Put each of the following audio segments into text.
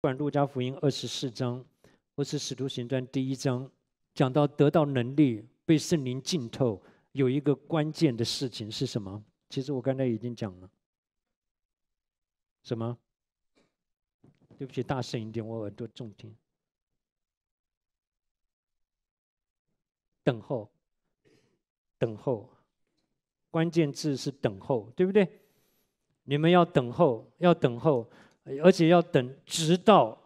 不管《路加福音》二十四章，或是《使徒行传》第一章，讲到得到能力、被圣灵浸透，有一个关键的事情是什么？其实我刚才已经讲了。什么？对不起，大声一点，我耳朵重听。等候，等候，关键字是等候，对不对？你们要等候，要等候。而且要等，直到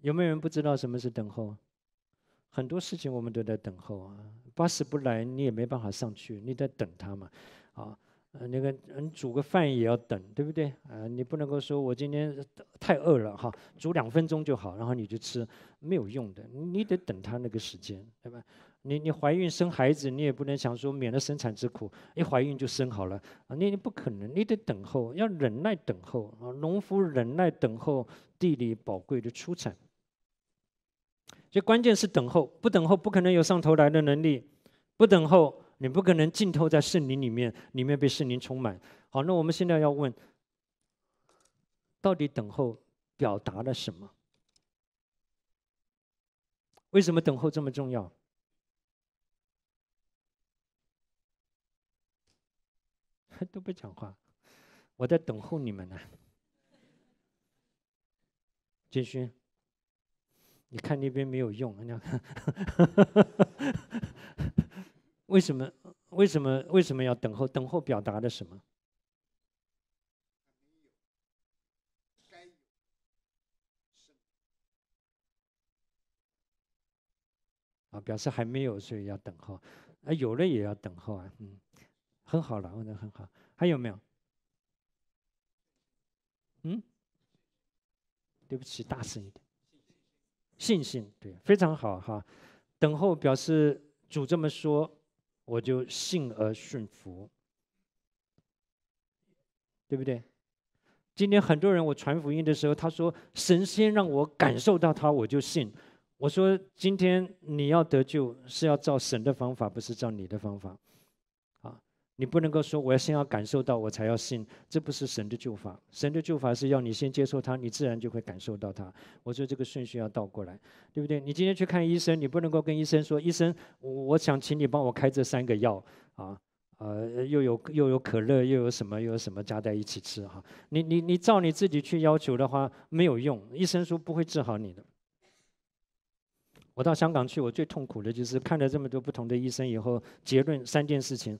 有没有人不知道什么是等候？很多事情我们都在等候啊，巴士不来你也没办法上去，你在等他嘛，啊。呃，那个，你煮个饭也要等，对不对？啊，你不能够说我今天太饿了哈，煮两分钟就好，然后你就吃，没有用的。你得等他那个时间，对吧？你你怀孕生孩子，你也不能想说免了生产之苦，一怀孕就生好了啊，你你不可能，你得等候，要忍耐等候啊。农夫忍耐等候，地里宝贵的出产。就关键是等候，不等候不可能有上头来的能力，不等候。你不可能浸透在圣灵里面，里面被圣灵充满。好，那我们现在要问：到底等候表达了什么？为什么等候这么重要？都不讲话，我在等候你们呢。金勋，你看那边没有用，你看。为什么？为什么？为什么要等候？等候表达的什么？啊，表示还没有，所以要等候。啊，有了也要等候啊，嗯，很好了，问的很好。还有没有？嗯？对不起，大声一点。信心，对，非常好哈。等候表示主这么说。我就信而顺服，对不对？今天很多人我传福音的时候，他说神仙让我感受到他，我就信。我说今天你要得救，是要照神的方法，不是照你的方法。你不能够说我要先要感受到我才要信，这不是神的救法。神的救法是要你先接受他，你自然就会感受到他。我说这个顺序要倒过来，对不对？你今天去看医生，你不能够跟医生说：“医生，我我想请你帮我开这三个药啊，呃，又有又有可乐，又有什么又有什么加在一起吃哈。”你你你照你自己去要求的话没有用，医生说不会治好你的。我到香港去，我最痛苦的就是看了这么多不同的医生以后，结论三件事情。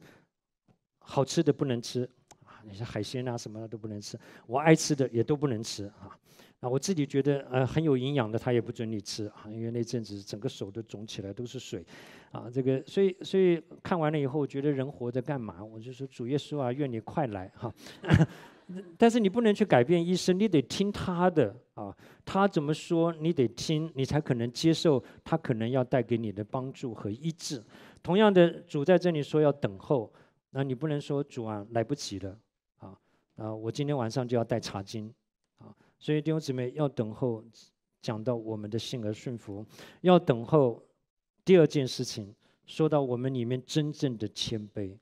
好吃的不能吃啊，那些海鲜啊什么的都不能吃。我爱吃的也都不能吃啊。那我自己觉得呃很有营养的他也不准你吃啊，因为那阵子整个手都肿起来都是水，啊这个所以所以看完了以后，觉得人活着干嘛？我就说主耶稣啊，愿你快来哈。但是你不能去改变医生，你得听他的啊，他怎么说你得听，你才可能接受他可能要带给你的帮助和医治。同样的主在这里说要等候。那你不能说主啊来不及了啊啊！我今天晚上就要带茶巾啊，所以弟兄姊妹要等候讲到我们的性格顺服，要等候第二件事情说到我们里面真正的谦卑。